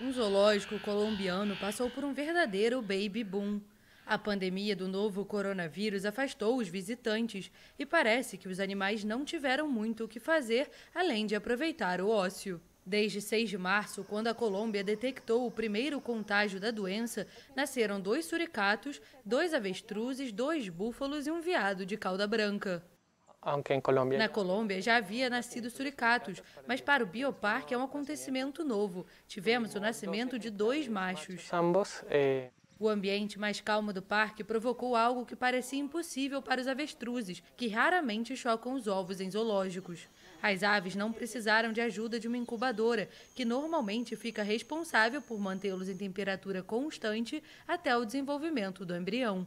Um zoológico colombiano passou por um verdadeiro baby boom. A pandemia do novo coronavírus afastou os visitantes e parece que os animais não tiveram muito o que fazer além de aproveitar o ócio. Desde 6 de março, quando a Colômbia detectou o primeiro contágio da doença, nasceram dois suricatos, dois avestruzes, dois búfalos e um veado de cauda branca. É em Colômbia. Na Colômbia já havia nascido suricatos, mas para o bioparque é um acontecimento novo. Tivemos o nascimento de dois machos. Ambos. É, o ambiente mais calmo do parque provocou algo que parecia impossível para os avestruzes, que raramente chocam os ovos em zoológicos. As aves não precisaram de ajuda de uma incubadora, que normalmente fica responsável por mantê-los em temperatura constante até o desenvolvimento do embrião.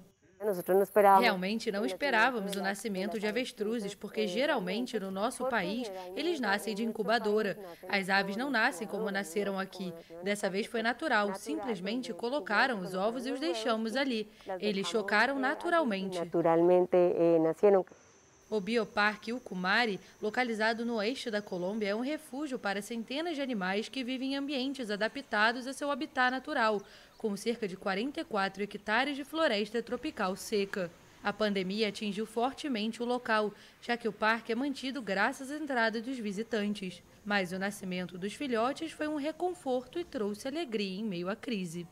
Realmente não esperávamos o nascimento de avestruzes, porque geralmente no nosso país eles nascem de incubadora. As aves não nascem como nasceram aqui. Dessa vez foi natural, simplesmente colocaram os ovos e os deixamos ali. Eles chocaram naturalmente. Eh, o Bioparque Ucumari, localizado no oeste da Colômbia, é um refúgio para centenas de animais que vivem em ambientes adaptados a seu habitat natural, com cerca de 44 hectares de floresta tropical seca. A pandemia atingiu fortemente o local, já que o parque é mantido graças à entrada dos visitantes. Mas o nascimento dos filhotes foi um reconforto e trouxe alegria em meio à crise.